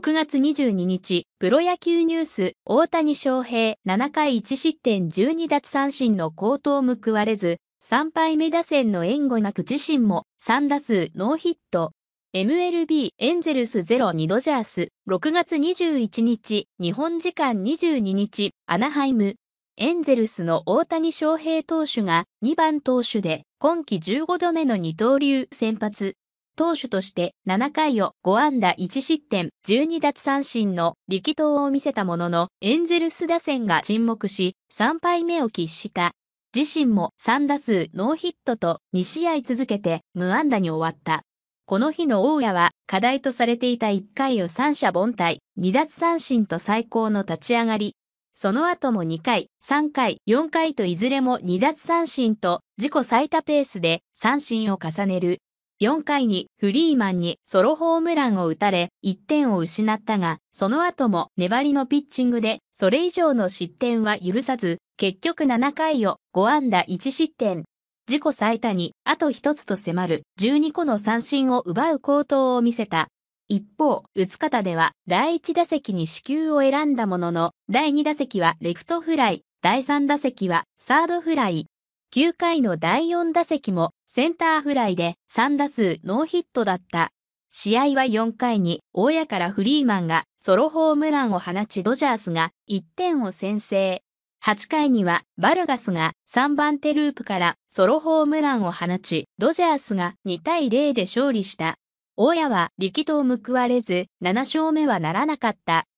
6月22日、プロ野球ニュース、大谷翔平、7回1失点12奪三振の高投報われず、3敗目打線の援護なく自身も、3打数ノーヒット。MLB エンゼルス02ドジャース、6月21日、日本時間22日、アナハイム。エンゼルスの大谷翔平投手が2番投手で今季15度目の二刀流先発。投手として7回を5安打1失点、12奪三振の力投を見せたものの、エンゼルス打線が沈黙し、3敗目を喫した。自身も3打数ノーヒットと2試合続けて無安打に終わった。この日の大谷は課題とされていた1回を三者凡退、2奪三振と最高の立ち上がり。その後も2回、3回、4回といずれも2奪三振と自己最多ペースで三振を重ねる。4回にフリーマンにソロホームランを打たれ1点を失ったが、その後も粘りのピッチングでそれ以上の失点は許さず、結局7回を5安打1失点。自己最多にあと1つと迫る12個の三振を奪う高投を見せた。一方、打つ方では第1打席に死球を選んだものの、第2打席はレフトフライ、第3打席はサードフライ、9回の第4打席もセンターフライで3打数ノーヒットだった。試合は4回に大谷からフリーマンがソロホームランを放ちドジャースが1点を先制。8回にはバルガスが3番手ループからソロホームランを放ち、ドジャースが2対0で勝利した。大谷は力投報われず7勝目はならなかった。